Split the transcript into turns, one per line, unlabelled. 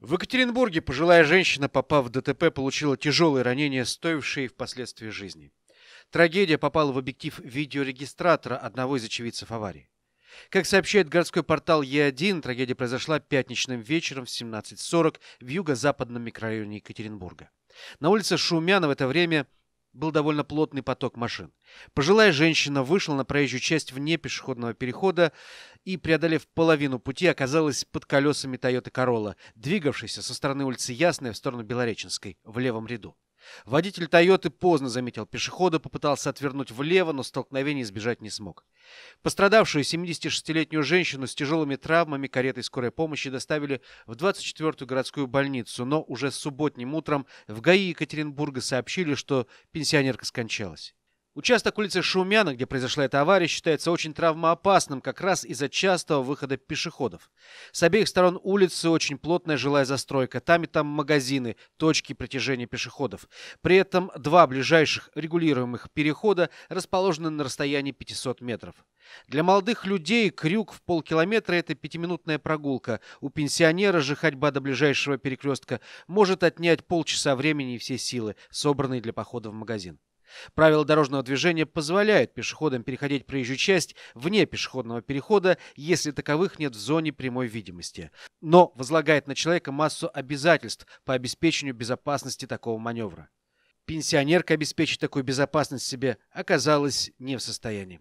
В Екатеринбурге пожилая женщина, попав в ДТП, получила тяжелые ранения, стоившие впоследствии жизни. Трагедия попала в объектив видеорегистратора одного из очевидцев аварии. Как сообщает городской портал Е1, трагедия произошла пятничным вечером в 17.40 в юго-западном микрорайоне Екатеринбурга. На улице Шумяна в это время был довольно плотный поток машин. Пожилая женщина вышла на проезжую часть вне пешеходного перехода и, преодолев половину пути, оказалась под колесами Toyota Corolla, двигавшейся со стороны улицы Ясная в сторону Белореченской, в левом ряду. Водитель «Тойоты» поздно заметил пешехода, попытался отвернуть влево, но столкновение избежать не смог. Пострадавшую 76-летнюю женщину с тяжелыми травмами каретой скорой помощи доставили в 24-ю городскую больницу, но уже с субботним утром в ГАИ Екатеринбурга сообщили, что пенсионерка скончалась. Участок улицы Шумяна, где произошла эта авария, считается очень травмоопасным как раз из-за частого выхода пешеходов. С обеих сторон улицы очень плотная жилая застройка. Там и там магазины, точки притяжения пешеходов. При этом два ближайших регулируемых перехода расположены на расстоянии 500 метров. Для молодых людей крюк в полкилометра – это пятиминутная прогулка. У пенсионера же ходьба до ближайшего перекрестка может отнять полчаса времени и все силы, собранные для похода в магазин. Правила дорожного движения позволяют пешеходам переходить проезжую часть вне пешеходного перехода, если таковых нет в зоне прямой видимости, но возлагает на человека массу обязательств по обеспечению безопасности такого маневра. Пенсионерка обеспечить такую безопасность себе оказалась не в состоянии.